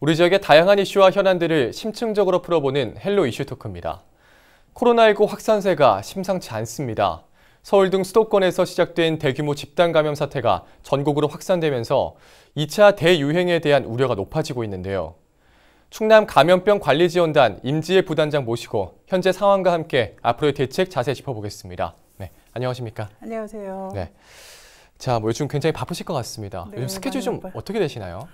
우리 지역의 다양한 이슈와 현안들을 심층적으로 풀어보는 헬로 이슈 토크입니다. 코로나19 확산세가 심상치 않습니다. 서울 등 수도권에서 시작된 대규모 집단 감염 사태가 전국으로 확산되면서 2차 대유행에 대한 우려가 높아지고 있는데요. 충남 감염병 관리지원단 임지혜 부단장 모시고 현재 상황과 함께 앞으로의 대책 자세히 짚어보겠습니다. 네, 안녕하십니까? 안녕하세요. 네. 자, 뭐 요즘 굉장히 바쁘실 것 같습니다. 네, 요즘 스케줄 좀바 어떻게 되시나요?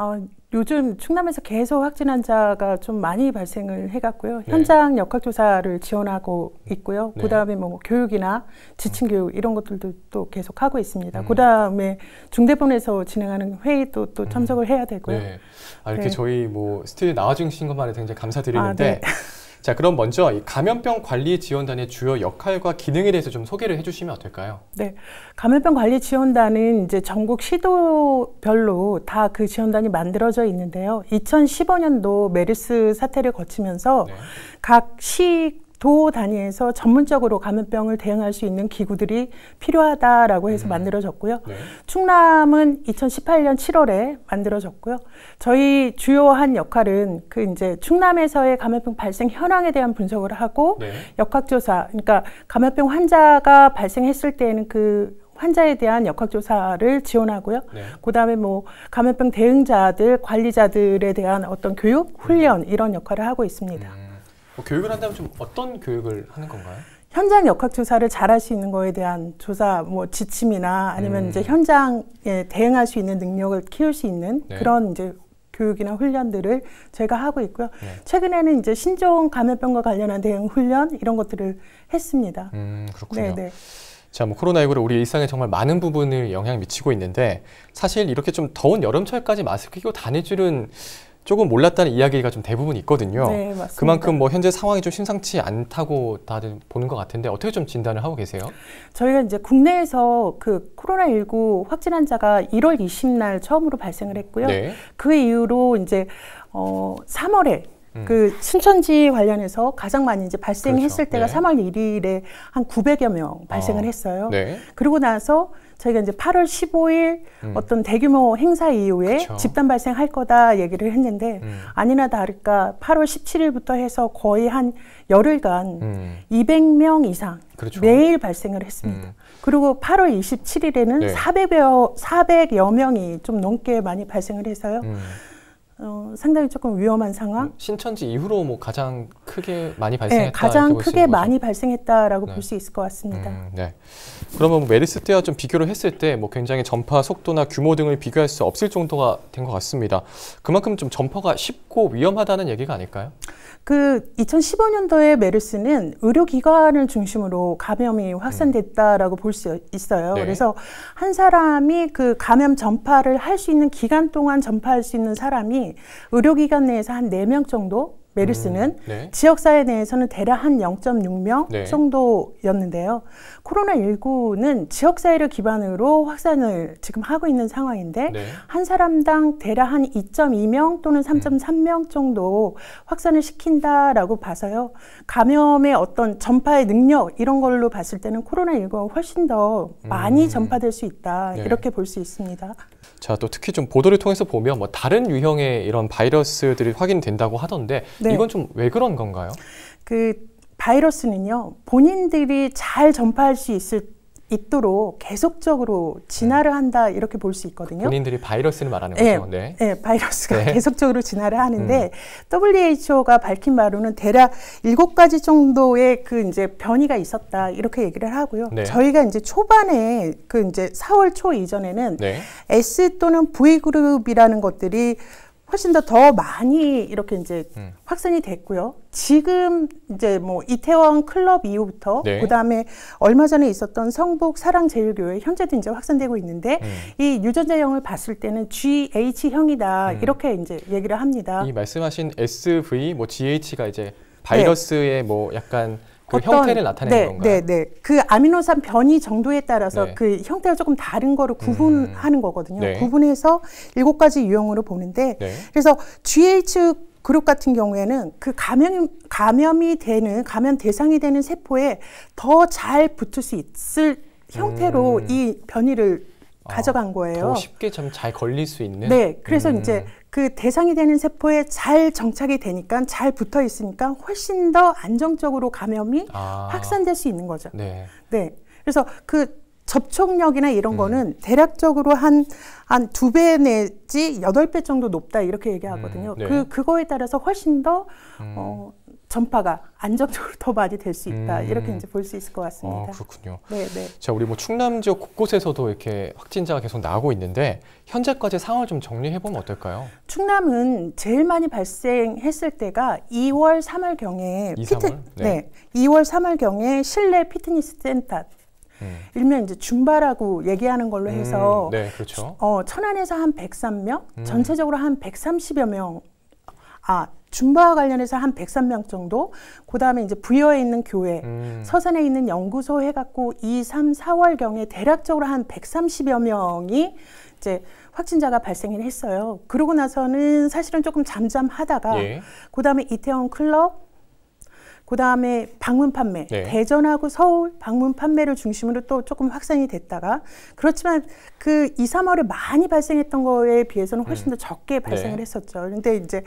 아, 요즘 충남에서 계속 확진 환자가 좀 많이 발생을 해갖고요 네. 현장 역학조사를 지원하고 있고요. 네. 그 다음에 뭐 교육이나 지침 음. 교육 이런 것들도 또 계속 하고 있습니다. 음. 그 다음에 중대본에서 진행하는 회의도 또 음. 참석을 해야 되고요. 네. 아, 이렇게 네. 저희 뭐 스튜디오 에 나와주신 것만 해도 굉장히 감사드리는데. 아, 네. 자, 그럼 먼저 이 감염병 관리 지원단의 주요 역할과 기능에 대해서 좀 소개를 해주시면 어떨까요? 네, 감염병 관리 지원단은 이제 전국 시도별로 다 그 지원단이 만들어져 있는데요. 2015년도 메르스 사태를 거치면서 네. 각 시, 도 단위에서 전문적으로 감염병을 대응할 수 있는 기구들이 필요하다라고 해서 음. 만들어졌고요. 네. 충남은 2018년 7월에 만들어졌고요. 저희 주요한 역할은 그 이제 충남에서의 감염병 발생 현황에 대한 분석을 하고 네. 역학조사, 그러니까 감염병 환자가 발생했을 때에는 그 환자에 대한 역학조사를 지원하고요. 네. 그 다음에 뭐 감염병 대응자들, 관리자들에 대한 어떤 교육, 훈련 음. 이런 역할을 하고 있습니다. 음. 뭐 교육을 한다면 좀 어떤 교육을 하는 건가요? 현장 역학 조사를 잘 할 수 있는 거에 대한 조사 뭐 지침이나 아니면 음. 이제 현장에 대응할 수 있는 능력을 키울 수 있는 네. 그런 이제 교육이나 훈련들을 저희가 하고 있고요. 네. 최근에는 이제 신종 감염병과 관련한 대응 훈련 이런 것들을 했습니다. 음, 그렇군요. 네네. 네. 자, 뭐 코로나19로 우리 일상에 정말 많은 부분을 영향 미치고 있는데 사실 이렇게 좀 더운 여름철까지 마스크 끼고 다닐 줄은 조금 몰랐다는 이야기가 좀 대부분 있거든요. 네, 맞습니다. 그만큼 뭐 현재 상황이 좀 심상치 않다고 다들 보는 것 같은데 어떻게 좀 진단을 하고 계세요? 저희가 이제 국내에서 그 코로나19 확진 환자가 1월 20일 날 처음으로 발생을 했고요. 네. 그 이후로 이제 어 3월에 음. 그 순천지 관련해서 가장 많이 이제 발생했을 그렇죠. 때가 네. 3월 1일에 한 900여 명 발생을 아. 했어요. 네. 그리고 나서 저희가 이제 8월 15일 음. 어떤 대규모 행사 이후에 그쵸. 그렇죠. 집단 발생할 거다 얘기를 했는데 음. 아니나 다를까 8월 17일부터 해서 거의 한 열흘간 음. 200명 이상 그렇죠. 매일 발생을 했습니다. 음. 그리고 8월 27일에는 네. 400여, 400여 명이 좀 넘게 많이 발생을 해서요. 음. 어, 상당히 조금 위험한 상황. 음, 신천지 이후로 뭐 가장 크게 많이 네, 발생했다. 네, 가장 크게 많이 발생했다라고 네. 볼수 있을 것 같습니다. 음, 네. 그러면 뭐 메르스 때와 좀 비교를 했을 때 뭐 굉장히 전파 속도나 규모 등을 비교할 수 없을 정도가 된 것 같습니다. 그만큼 좀 전파가 쉽고 위험하다는 얘기가 아닐까요? 그 2015년도에 메르스는 의료기관을 중심으로 감염이 확산됐다라고 볼 수 있어요. 네. 그래서 한 사람이 그 감염 전파를 할 수 있는 기간 동안 전파할 수 있는 사람이 의료기관 내에서 한네명 정도 메르스는 음, 네. 지역사회 내에서는 대략 한 0.6명 네. 정도였는데요. 코로나19는 지역사회를 기반으로 확산을 지금 하고 있는 상황인데 네. 한 사람당 대략 한 2.2명 또는 3.3명 음. 정도 확산을 시킨다라고 봐서요. 감염의 어떤 전파의 능력 이런 걸로 봤을 때는 코로나19가 훨씬 더 많이 음. 전파될 수 있다 네. 이렇게 볼 수 있습니다. 자 또 특히 좀 보도를 통해서 보면 뭐 다른 유형의 이런 바이러스들이 확인된다고 하던데 네. 네. 이건 좀 왜 그런 건가요? 그 바이러스는요 본인들이 잘 전파할 수 있을 있도록 계속적으로 진화를 네. 한다 이렇게 볼 수 있거든요. 본인들이 바이러스를 말하는 네. 거죠. 네. 네 바이러스가 네. 계속적으로 진화를 하는데 음. WHO가 밝힌 바로는 대략 일곱 가지 정도의 그 이제 변이가 있었다 이렇게 얘기를 하고요. 네. 저희가 이제 초반에 그 이제 4월 초 이전에는 네. S 또는 V 그룹이라는 것들이 훨씬 더 더 많이 이렇게 이제 음. 확산이 됐고요. 지금 이제 뭐 이태원 클럽 이후부터 네. 그다음에 얼마 전에 있었던 성북 사랑제일교회 현재도 이제 확산되고 있는데 음. 이 유전자형을 봤을 때는 GH형이다 음. 이렇게 이제 얘기를 합니다. 이 말씀하신 SV 뭐 GH가 이제 네. 바이러스의 네. 뭐 약간 그 어떤, 형태를 나타내는 네, 건가요? 네, 네. 그 아미노산 변이 정도에 따라서 네. 그 형태가 조금 다른 거를 음. 구분하는 음. 거거든요. 네. 구분해서 일곱 가지 유형으로 보는데 네. 그래서 GH 그룹 같은 경우에는 그 감염, 감염이 되는, 감염 대상이 되는 세포에 더 잘 붙을 수 있을 형태로 음. 이 변이를 어, 가져간 거예요. 더 쉽게 좀잘 걸릴 수 있는. 네, 그래서 음. 이제 그 대상이 되는 세포에 잘 정착이 되니까 잘 붙어 있으니까 훨씬 더 안정적으로 감염이 아. 확산될 수 있는 거죠. 네. 네. 그래서 그 접촉력이나 이런 음. 거는 대략적으로 한 한 두 배 내지 여덟 배 정도 높다 이렇게 얘기하거든요. 음, 네. 그 그거에 따라서 훨씬 더 음. 어, 전파가 안정적으로 더 많이 될 수 있다 음. 이렇게 이제 볼 수 있을 것 같습니다. 아, 그렇군요. 네, 네. 자, 우리 뭐 충남 지역 곳곳에서도 이렇게 확진자가 계속 나오고 있는데 현재까지 상황을 좀 정리해 보면 어떨까요? 충남은 제일 많이 발생했을 때가 2월, 3월 경에 2, 피트, 3월? 네. 네, 2월, 3월 경에 실내 피트니스 센터 음. 일명 이제 준바라고 얘기하는 걸로 음, 해서 네, 그렇죠. 어, 천안에서 한 103명, 음. 전체적으로 한 130여 명. 아, 줌바와 관련해서 한 103명 정도, 그 다음에 이제 부여에 있는 교회, 음. 서산에 있는 연구소 해갖고 2, 3, 4월경에 대략적으로 한 130여 명이 이제 확진자가 발생을 했어요. 그러고 나서는 사실은 조금 잠잠하다가, 예. 그 다음에 이태원 클럽, 그 다음에 방문 판매, 네. 대전하고 서울 방문 판매를 중심으로 또 조금 확산이 됐다가 그렇지만 그 2, 3월에 많이 발생했던 거에 비해서는 훨씬 음. 더 적게 네. 발생을 네. 했었죠. 그런데 이제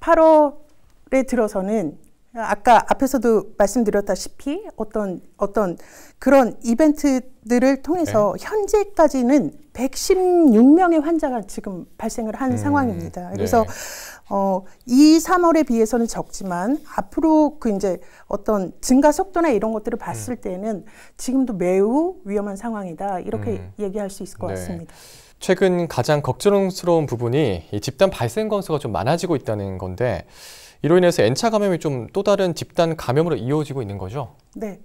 8월에 들어서는 아까 앞에서도 말씀드렸다시피 어떤 어떤 그런 이벤트들을 통해서 네. 현재까지는 116명의 환자가 지금 발생을 한 음, 상황입니다. 네. 그래서 네. 어, 2, 3월에 비해서는 적지만 앞으로 그 이제 어떤 증가 속도나 이런 것들을 음. 봤을 음. 때는 지금도 매우 위험한 상황이다 이렇게 음. 얘기할 수 있을 것 네. 같습니다. 최근 가장 걱정스러운 부분이 이 집단 발생 건수가 좀 많아지고 있다는 건데 이로 인해서 N차 감염이 좀 또 다른 집단 감염으로 이어지고 있는 거죠? 네.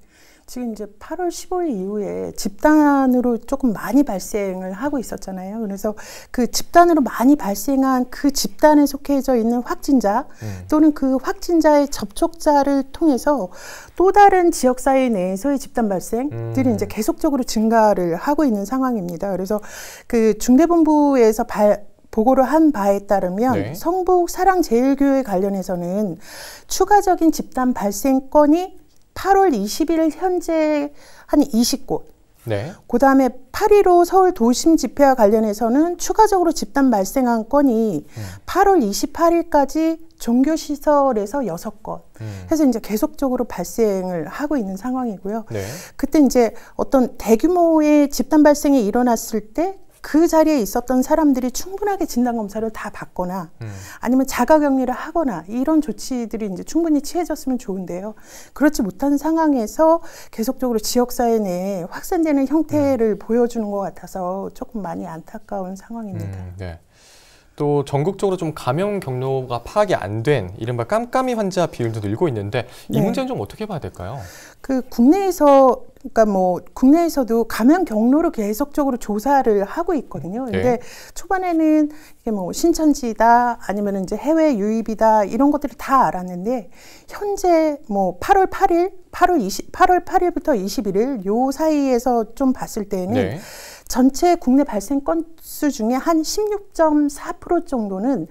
지금 이제 8월 15일 이후에 집단으로 조금 많이 발생을 하고 있었잖아요. 그래서 그 집단으로 많이 발생한 그 집단에 속해져 있는 확진자 음. 또는 그 확진자의 접촉자를 통해서 또 다른 지역사회 내에서의 집단 발생들이 음. 이제 계속적으로 증가를 하고 있는 상황입니다. 그래서 그 중대본부에서 발, 보고를 한 바에 따르면 네. 성북 사랑제일교회 관련해서는 추가적인 집단 발생 건이 8월 20일 현재 한 20곳. 네. 그 다음에 8.15 서울 도심 집회와 관련해서는 추가적으로 집단 발생한 건이 음. 8월 28일까지 종교시설에서 6건 음. 해서 이제 계속적으로 발생을 하고 있는 상황이고요. 네. 그때 이제 어떤 대규모의 집단 발생이 일어났을 때그 자리에 있었던 사람들이 충분하게 진단 검사를 다 받거나 음. 아니면 자가 격리를 하거나 이런 조치들이 이제 충분히 취해졌으면 좋은데요. 그렇지 못한 상황에서 계속적으로 지역 사회 내에 확산되는 형태를 음. 보여주는 것 같아서 조금 많이 안타까운 상황입니다. 음, 네. 또 전국적으로 좀 감염 경로가 파악이 안 된 이른바 깜깜이 환자 비율도 늘고 있는데 이 네. 문제는 좀 어떻게 봐야 될까요? 그 국내에서 그러니까 뭐 국내에서도 감염 경로를 계속적으로 조사를 하고 있거든요. 네. 근데 네. 초반에는 이게 뭐 신천지다 아니면 이제 해외 유입이다 이런 것들을 다 알았는데 현재 뭐 8월 8일, 8월 20, 8월 8일부터 21일 요 사이에서 좀 봤을 때는 네. 전체 국내 발생 건수 중에 한 16.4% 정도는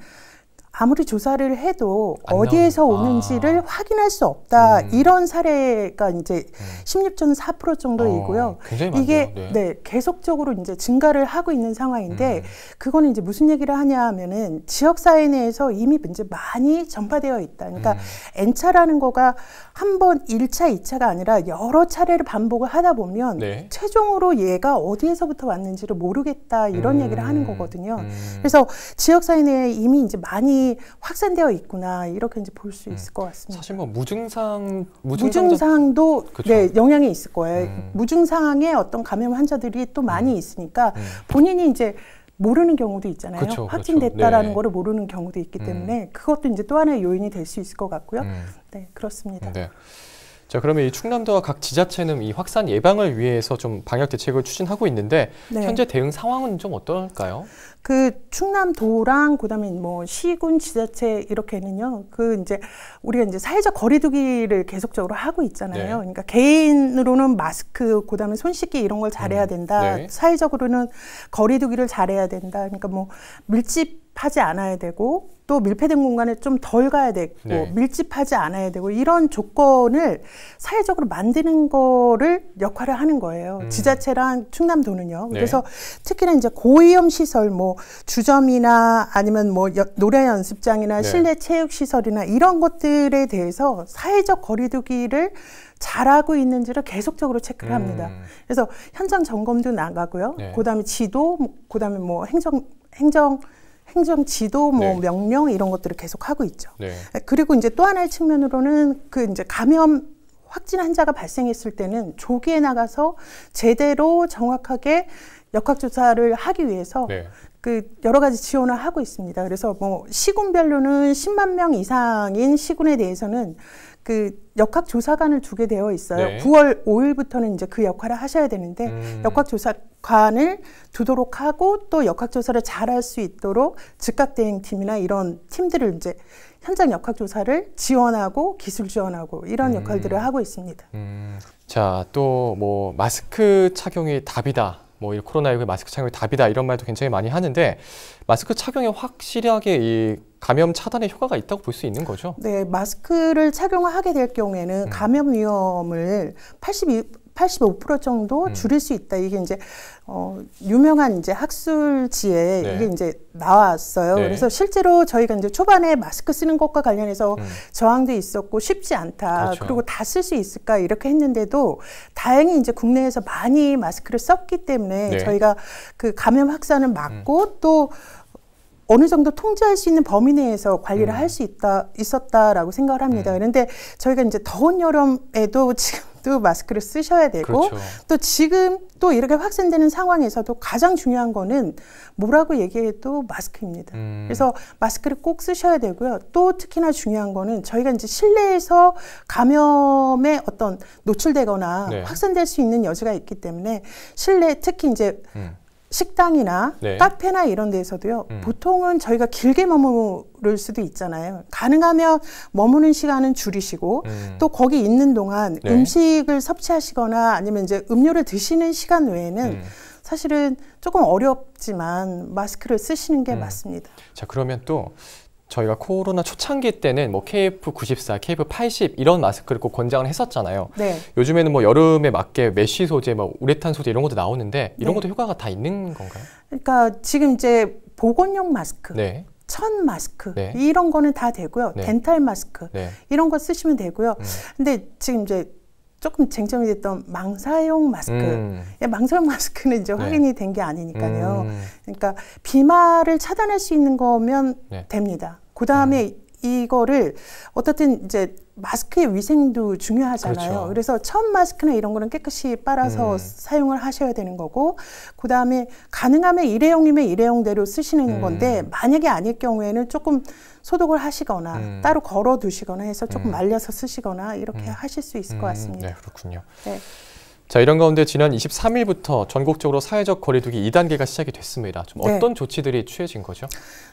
아무리 조사를 해도 어디에서 나오는. 오는지를 아. 확인할 수 없다 음. 이런 사례가 이제 음. 십육점사프로 정도이고요. 어, 이게 네. 네. 계속적으로 이제 증가를 하고 있는 상황인데 음. 그거는 이제 무슨 얘기를 하냐면은 하 지역 사회 내에서 이미 이제 많이 전파되어 있다. 그러니까 음. N차라는 거가 한번 일차이차가 아니라 여러 차례를 반복을 하다 보면 네. 최종으로 얘가 어디에서부터 왔는지를 모르겠다 이런 음. 얘기를 하는 음. 거거든요. 음. 그래서 지역 사회 내에 이미 이제 많이 확산되어 있구나 이렇게 이제 볼수 음. 있을 것 같습니다. 사실 뭐 무증상 무증상 도 네, 영향이 있을 거예요. 음. 무증상의 어떤 감염 환자들이 또 많이 음. 있으니까 음. 본인이 이제 모르는 경우도 있잖아요. 그쵸, 확진됐다라는 네. 거를 모르는 경우도 있기 음. 때문에 음. 그것도 이제 또 하나의 요인이 될 수 있을 것 같고요. 네, 그렇습니다. 네. 자, 그러면 이 충남도와 각 지자체는 이 확산 예방을 위해서 좀 방역 대책을 추진하고 있는데 네. 현재 대응 상황은 좀 어떨까요? 그 충남도랑 그다음에 뭐 시군 지자체 이렇게는요. 그 이제 우리가 이제 사회적 거리두기를 계속적으로 하고 있잖아요. 네. 그러니까 개인으로는 마스크, 그다음에 손 씻기 이런 걸 잘해야 음, 된다. 음. 네. 사회적으로는 거리두기를 잘해야 된다. 그러니까 뭐 밀집 밀집하지 않아야 되고 또 밀폐된 공간에 좀 덜 가야 되고 네. 밀집하지 않아야 되고 이런 조건을 사회적으로 만드는 거를 역할을 하는 거예요. 음. 지자체랑 충남도는요. 네. 그래서 특히나 이제 고위험 시설 뭐 주점이나 아니면 뭐 여, 노래 연습장이나 네. 실내 체육 시설이나 이런 것들에 대해서 사회적 거리두기를 잘하고 있는지를 계속적으로 체크를 음. 합니다. 그래서 현장 점검도 나가고요. 네. 그다음에 지도, 그다음에 뭐 행정 행정 행정 지도, 뭐 네. 명령 이런 것들을 계속 하고 있죠. 네. 그리고 이제 또 하나의 측면으로는 그 이제 감염 확진 환자가 발생했을 때는 조기에 나가서 제대로 정확하게 역학조사를 하기 위해서 네. 그 여러 가지 지원을 하고 있습니다. 그래서 뭐 시군별로는 10만 명 이상인 시군에 대해서는 그 역학 조사관을 두게 되어 있어요. 네. 9월 5일부터는 이제 그 역할을 하셔야 되는데 음. 역학 조사관을 두도록 하고 또 역학 조사를 잘할 수 있도록 즉각 대행팀이나 이런 팀들을 이제 현장 역학 조사를 지원하고 기술 지원하고 이런 음. 역할들을 하고 있습니다. 음. 자, 또 뭐 마스크 착용이 답이다. 뭐이 코로나19의 마스크 착용이 답이다 이런 말도 굉장히 많이 하는데 마스크 착용에 확실하게 이 감염 차단에 효과가 있다고 볼 수 있는 거죠? 네, 마스크를 착용하게 될 경우에는 음. 감염 위험을 82 85% 정도 음. 줄일 수 있다. 이게 이제 어 유명한 이제 학술지에 네. 이게 이제 나왔어요. 네. 그래서 실제로 저희가 이제 초반에 마스크 쓰는 것과 관련해서 음. 저항도 있었고 쉽지 않다. 그렇죠. 그리고 다 쓸 수 있을까 이렇게 했는데도 다행히 이제 국내에서 많이 마스크를 썼기 때문에 네. 저희가 그 감염 확산을 막고 음. 또 어느 정도 통제할 수 있는 범위 내에서 관리를 음. 할수 있다 있었다라고 생각을 합니다. 음. 그런데 저희가 이제 더운 여름에도 지금 또 마스크를 쓰셔야 되고 그렇죠. 또 지금 또 이렇게 확산되는 상황에서도 가장 중요한 거는 뭐라고 얘기해도 마스크입니다. 음. 그래서 마스크를 꼭 쓰셔야 되고요. 또 특히나 중요한 거는 저희가 이제 실내에서 감염에 어떤 노출되거나 네. 확산될 수 있는 여지가 있기 때문에 실내 특히 이제 음. 식당이나 네. 카페나 이런 데에서도요. 음. 보통은 저희가 길게 머무를 수도 있잖아요. 가능하면 머무는 시간은 줄이시고 음. 또 거기 있는 동안 네. 음식을 섭취하시거나 아니면 이제 음료를 드시는 시간 외에는 음. 사실은 조금 어렵지만 마스크를 쓰시는 게 음. 맞습니다. 자 그러면 또 저희가 코로나 초창기 때는 뭐 KF94, KF80 이런 마스크를 꼭 권장을 했었잖아요. 네. 요즘에는 뭐 여름에 맞게 메쉬 소재, 뭐 우레탄 소재 이런 것도 나오는데 이런 네. 것도 효과가 다 있는 건가요? 그러니까 지금 이제 보건용 마스크. 네. 천 마스크 네. 이런 거는 다 되고요. 네. 덴탈 마스크 네. 이런 거 쓰시면 되고요. 음. 근데 지금 이제 조금 쟁점이 됐던 망사용 마스크. 음. 예, 망사용 마스크는 이제 네. 확인이 된 게 아니니까요. 음. 그러니까 비말을 차단할 수 있는 거면 네. 됩니다. 그 다음에 음. 이거를 어떻든 이제 마스크의 위생도 중요하잖아요. 그렇죠. 그래서 처음 마스크나 이런 거는 깨끗이 빨아서 음. 사용을 하셔야 되는 거고, 그 다음에 가능하면 일회용이면 일회용대로 쓰시는 음. 건데, 만약에 아닐 경우에는 조금 소독을 하시거나 음. 따로 걸어 두시거나 해서 조금 말려서 쓰시거나 이렇게 음. 하실 수 있을 것 음. 같습니다. 네, 그렇군요. 네. 자 이런 가운데 지난 23일부터 전국적으로 사회적 거리두기 2단계가 시작이 됐습니다. 좀 네. 어떤 네. 조치들이 취해진 거죠?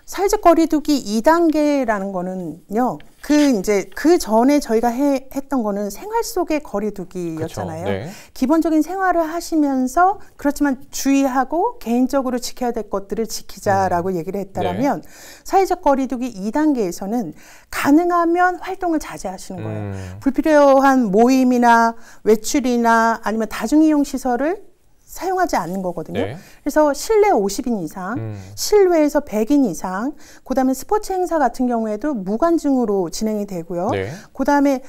사회적 거리두기 2단계라는 거는요. 그 이제 그 전에 저희가 해, 했던 거는 생활 속의 거리두기였잖아요. 네. 기본적인 생활을 하시면서 그렇지만 주의하고 개인적으로 지켜야 될 것들을 지키자라고 음. 얘기를 네. 했다라면 네. 사회적 거리두기 2단계에서는 가능하면 활동을 자제하시는 거예요. 음. 불필요한 모임이나 외출이나 아니면 다중이용 시설을 사용하지 않는 거거든요. 네. 그래서 실내 50인 이상, 음. 실외에서 100인 이상, 그다음에 스포츠 행사 같은 경우에도 무관중으로 진행이 되고요. 네. 그다음에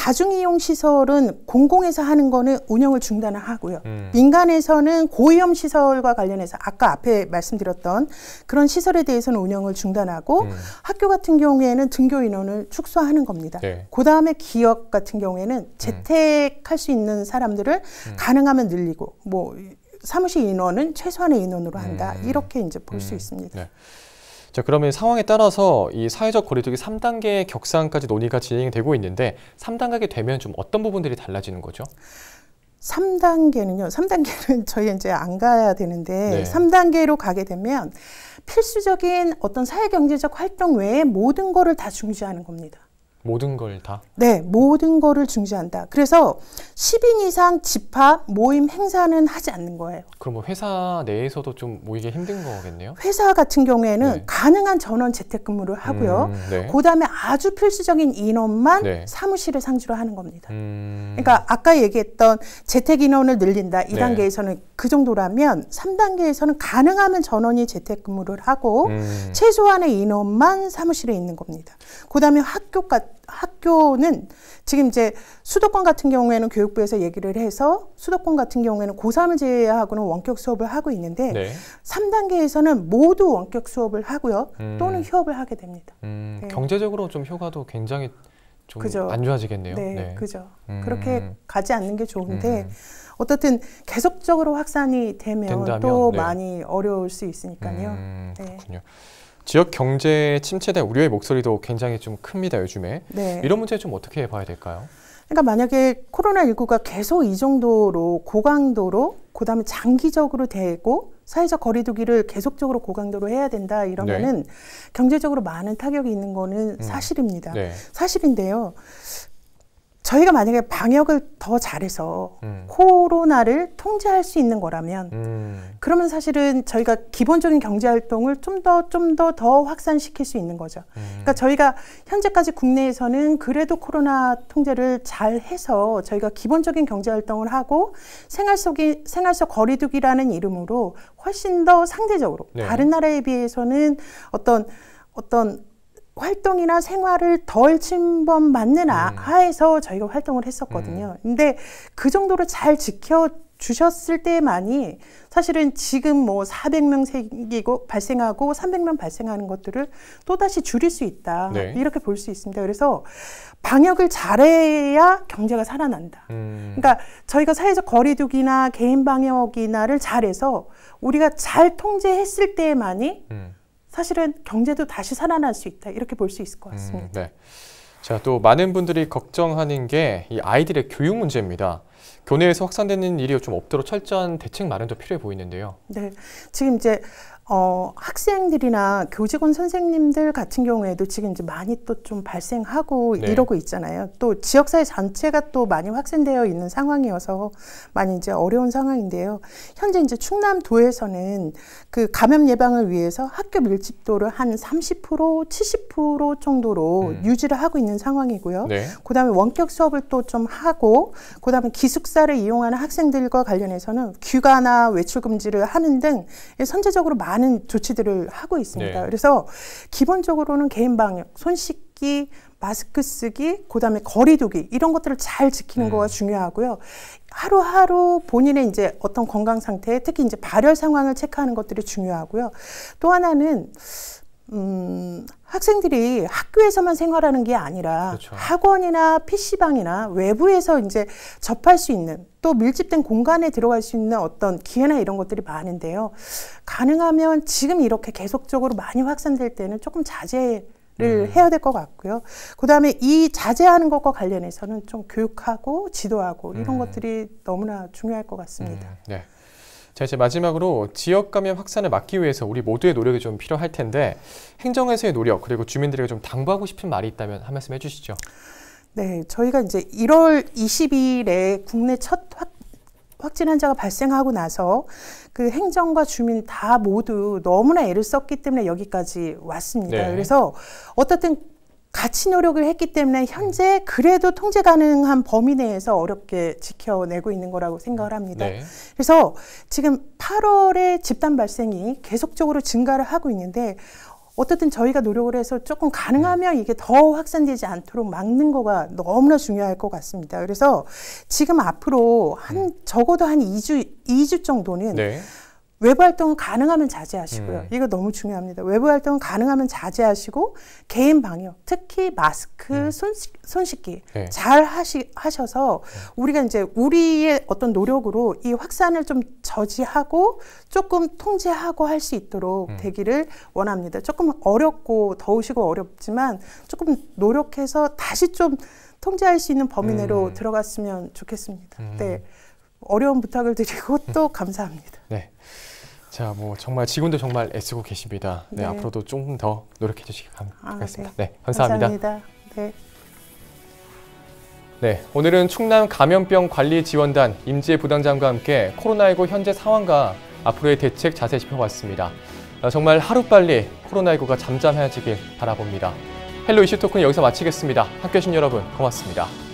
다중이용 시설은 공공에서 하는 거는 운영을 중단하고요. 음. 민간에서는 고위험 시설과 관련해서 아까 앞에 말씀드렸던 그런 시설에 대해서는 운영을 중단하고 음. 학교 같은 경우에는 등교 인원을 축소하는 겁니다. 네. 그 다음에 기업 같은 경우에는 음. 재택할 수 있는 사람들을 음. 가능하면 늘리고 뭐 사무실 인원은 최소한의 인원으로 한다. 음. 이렇게 이제 볼 수 있습니다. 네. 자, 그러면 상황에 따라서 이 사회적 거리두기 3단계 격상까지 논의가 진행되고 이 있는데 3단계가 되면 좀 어떤 부분들이 달라지는 거죠? 3단계는요. 3단계는 저희 이제 안 가야 되는데 네. 3단계로 가게 되면 필수적인 어떤 사회 경제적 활동 외에 모든 거를 다 중지하는 겁니다. 모든 걸 다? 네, 모든 거를 중지한다. 그래서 10인 이상 집합, 모임, 행사는 하지 않는 거예요. 그럼 뭐 회사 내에서도 좀 모이기 힘든 거겠네요? 회사 같은 경우에는 네. 가능한 전원 재택근무를 하고요. 음, 네. 그 다음에 아주 필수적인 인원만 네. 사무실을 상주로 하는 겁니다. 음... 그러니까 아까 얘기했던 재택 인원을 늘린다. 2단계에서는 그 정도라면 3단계에서는 가능하면 전원이 재택근무를 하고 음... 최소한의 인원만 사무실에 있는 겁니다. 그 다음에 학교 같은 학교는 지금 이제 수도권 같은 경우에는 교육부에서 얘기를 해서 수도권 같은 경우에는 고3을 제외하고는 원격 수업을 하고 있는데 네. 3단계에서는 모두 원격 수업을 하고요. 음. 또는 휴업을 하게 됩니다. 음, 네. 경제적으로 좀 효과도 굉장히 좀 안 좋아지겠네요. 네, 네. 그죠. 음. 그렇게 가지 않는 게 좋은데 음. 어떻든 계속적으로 확산이 되면 된다면, 또 네. 많이 어려울 수 있으니까요. 음, 네. 그렇군요. 지역 경제 침체된 우려의 목소리도 굉장히 좀 큽니다 요즘에. 네. 이런 문제 좀 어떻게 봐야 될까요? 그러니까 만약에 코로나19가 계속 이 정도로 고강도로 그다음에 장기적으로 되고 사회적 거리두기를 계속적으로 고강도로 해야 된다 이러면은 네. 경제적으로 많은 타격이 있는 거는 음. 사실입니다. 네. 사실인데요. 저희가 만약에 방역을 더 잘해서 음. 코로나를 통제할 수 있는 거라면 음. 그러면 사실은 저희가 기본적인 경제 활동을 좀 더 좀 더더 더더 확산시킬 수 있는 거죠. 음. 그러니까 저희가 현재까지 국내에서는 그래도 코로나 통제를 잘 해서 저희가 기본적인 경제 활동을 하고 생활 속이 생활 속 거리두기라는 이름으로 훨씬 더 상대적으로 네. 다른 나라에 비해서는 어떤 어떤 활동이나 생활을 덜 침범받는 아, 네. 하에서 저희가 활동을 했었거든요. 음. 근데 그 정도로 잘 지켜 주셨을 때만이 사실은 지금 뭐 400명 생기고 발생하고 300명 발생하는 것들을 또다시 줄일 수 있다. 네. 이렇게 볼 수 있습니다. 그래서 방역을 잘해야 경제가 살아난다. 음. 그러니까 저희가 사회적 거리두기나 개인 방역이나를 잘해서 우리가 잘 통제했을 때만이 음. 사실은 경제도 다시 살아날 수 있다 이렇게 볼 수 있을 것 음, 같습니다. 음, 네. 자, 또 많은 분들이 걱정하는 게 이 아이들의 교육 문제입니다. 교내에서 확산되는 일이 좀 없도록 철저한 대책 마련도 필요해 보이는데요. 네. 지금 이제 어, 학생들이나 교직원 선생님들 같은 경우에도 지금 이제 많이 또 좀 발생하고 네. 이러고 있잖아요. 또 지역사회 전체가 또 많이 확산되어 있는 상황이어서 많이 이제 어려운 상황인데요. 현재 이제 충남도에서는 그 감염 예방을 위해서 학교 밀집도를 한30% 70% 정도로 음. 유지를 하고 있는 상황이고요. 네. 그 다음에 원격 수업을 또 좀 하고, 그 다음에 기숙사를 이용하는 학생들과 관련해서는 귀가나 외출 금지를 하는 등 선제적으로 많은 많은 조치들을 하고 있습니다. 네. 그래서 기본적으로는 개인 방역, 손 씻기, 마스크 쓰기, 그다음에 거리두기 이런 것들을 잘 지키는 음. 거가 중요하고요. 하루하루 본인의 이제 어떤 건강 상태, 특히 이제 발열 상황을 체크하는 것들이 중요하고요. 또 하나는 음, 학생들이 학교에서만 생활하는 게 아니라 그렇죠. 학원이나 PC방이나 외부에서 이제 접할 수 있는 또 밀집된 공간에 들어갈 수 있는 어떤 기회나 이런 것들이 많은데요. 가능하면 지금 이렇게 계속적으로 많이 확산될 때는 조금 자제를 음. 해야 될 것 같고요. 그 다음에 이 자제하는 것과 관련해서는 좀 교육하고 지도하고 이런 음. 것들이 너무나 중요할 것 같습니다. 음, 네. 자 이제 마지막으로 지역 감염 확산을 막기 위해서 우리 모두의 노력이 좀 필요할 텐데 행정에서의 노력 그리고 주민들에게 좀 당부하고 싶은 말이 있다면 한 말씀 해주시죠. 네, 저희가 이제 1월 20일에 국내 첫 확, 확진 환자가 발생하고 나서 그 행정과 주민 다 모두 너무나 애를 썼기 때문에 여기까지 왔습니다. 네. 그래서 어떻든 같이 노력을 했기 때문에 음. 현재 그래도 통제 가능한 범위 내에서 어렵게 지켜내고 있는 거라고 생각을 합니다. 네. 그래서 지금 8월에 집단 발생이 계속적으로 증가를 하고 있는데 어쨌든 저희가 노력을 해서 조금 가능하면 네. 이게 더 확산되지 않도록 막는 거가 너무나 중요할 것 같습니다. 그래서 지금 앞으로 한 네. 적어도 한 2주 2주 정도는 네. 외부 활동은 가능하면 자제하시고요. 음. 이거 너무 중요합니다. 외부 활동은 가능하면 자제하시고 개인 방역, 특히 마스크, 음. 손, 손 씻기 네. 잘 하시, 하셔서 우리가 이제 우리의 어떤 노력으로 이 확산을 좀 저지하고 조금 통제하고 할 수 있도록 음. 되기를 원합니다. 조금 어렵고 더우시고 어렵지만 조금 노력해서 다시 좀 통제할 수 있는 범위 내로 음. 들어갔으면 좋겠습니다. 음. 네. 어려운 부탁을 드리고 또 감사합니다. 네. 자, 뭐 정말 지금도 정말 애쓰고 계십니다. 네, 네. 앞으로도 조금 더 노력해 주시기 바라겠습니다. 아, 네. 네. 감사합니다. 감사합니다. 네. 네, 오늘은 충남 감염병 관리 지원단 임재 부단장과 함께 코로나19 현재 상황과 앞으로의 대책 자세히 짚어봤습니다. 아, 정말 하루빨리 코로나19가 잠잠해지길 바라봅니다. 헬로 이슈 토큰 여기서 마치겠습니다. 함께해 주신 여러분 고맙습니다.